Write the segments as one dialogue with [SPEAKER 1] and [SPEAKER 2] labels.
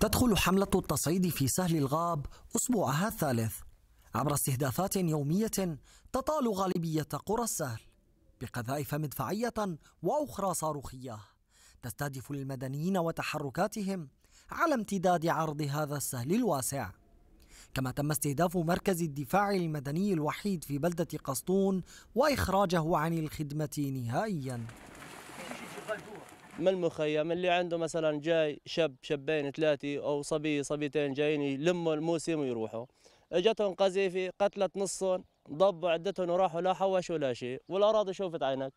[SPEAKER 1] تدخل حملة التصعيد في سهل الغاب أسبوعها الثالث عبر استهدافات يومية تطال غالبية قرى السهل بقذائف مدفعية وأخرى صاروخية تستهدف المدنيين وتحركاتهم على امتداد عرض هذا السهل الواسع كما تم استهداف مركز الدفاع المدني الوحيد في بلدة قسطون وإخراجه عن الخدمة نهائياً
[SPEAKER 2] من المخيم اللي عنده مثلا جاي شاب شابين ثلاثه او صبي صبيتين جايين يلموا الموسم ويروحوا اجتهم قذيفه قتلت نصهم ضبوا عدتهم وراحوا لا حوش ولا شيء والاراضي شوفت عينك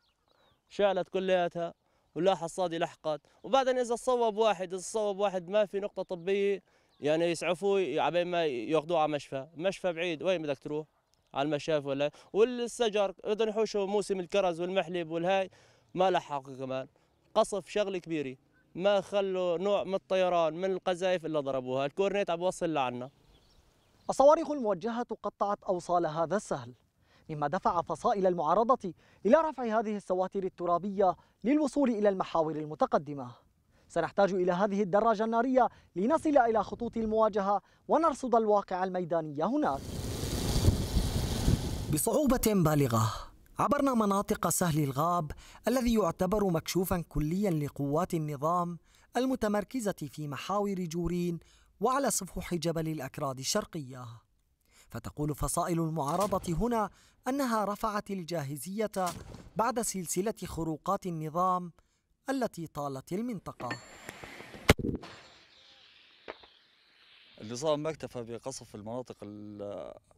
[SPEAKER 2] شالت كلياتها ولا حصاد لحقت وبعدين اذا صوب واحد اذا صوب واحد ما في نقطه طبيه يعني يسعفوه عبين ما ياخذوه على مشفى مشفى بعيد وين بدك تروح على المشاف ولا والسجر بدهم يحوشوا موسم الكرز والمحلب والهاي ما لحقوا كمان قصف شغله كبيره ما خلوا نوع من الطيران من القذائف الا ضربوها الكورنيت عم بوصل لعنا
[SPEAKER 1] الصواريخ الموجهة قطعت أوصال هذا السهل مما دفع فصائل المعارضة إلى رفع هذه السواتر الترابية للوصول إلى المحاور المتقدمة سنحتاج إلى هذه الدراجة النارية لنصل إلى خطوط المواجهة ونرصد الواقع الميداني هناك بصعوبة بالغة عبرنا مناطق سهل الغاب الذي يعتبر مكشوفا كليا لقوات النظام المتمركزة في محاور جورين وعلى صفوح جبل الأكراد الشرقية فتقول فصائل المعارضة هنا أنها رفعت الجاهزية بعد سلسلة خروقات النظام التي طالت المنطقة
[SPEAKER 3] النظام ما اكتفى بقصف المناطق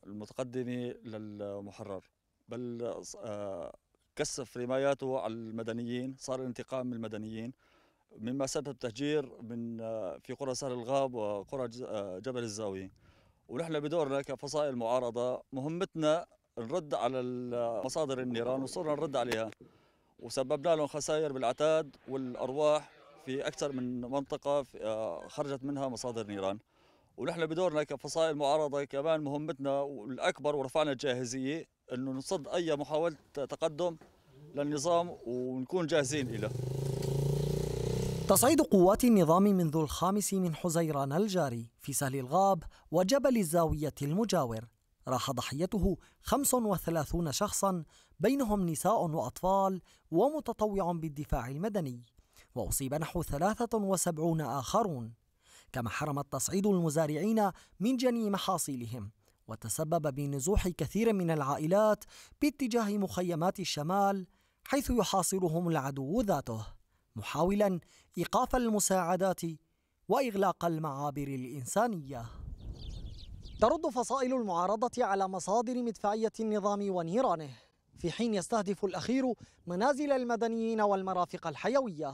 [SPEAKER 3] المتقدمة للمحرر بل آه، كثف رماياته على المدنيين صار الانتقام من المدنيين مما سبب تهجير من آه، في قرى سهل الغاب وقرى آه، جبل الزاوية ونحن بدورنا كفصائل معارضة مهمتنا نرد على مصادر النيران وصرنا نرد عليها وسببنا لهم خسائر بالعتاد والأرواح في أكثر من منطقة خرجت منها مصادر نيران ونحن بدورنا كفصائل معارضة كمان مهمتنا الأكبر ورفعنا الجاهزية انه نصد اي محاوله تقدم للنظام ونكون جاهزين له
[SPEAKER 1] تصعيد قوات النظام منذ الخامس من حزيران الجاري في سهل الغاب وجبل الزاوية المجاور راح ضحيته 35 شخصا بينهم نساء وأطفال ومتطوع بالدفاع المدني وأصيب نحو 73 آخرون كما حرم التصعيد المزارعين من جني محاصيلهم وتسبب بنزوح كثير من العائلات باتجاه مخيمات الشمال حيث يحاصرهم العدو ذاته محاولا ايقاف المساعدات واغلاق المعابر الانسانيه ترد فصائل المعارضه على مصادر مدفعيه النظام ونيرانه في حين يستهدف الاخير منازل المدنيين والمرافق الحيويه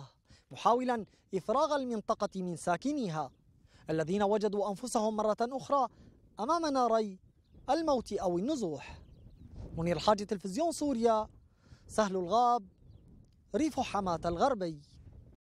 [SPEAKER 1] محاولا افراغ المنطقه من ساكنيها الذين وجدوا انفسهم مره اخرى أمام ناري الموت أو النزوح منير حاج تلفزيون سوريا سهل الغاب ريف حماة الغربي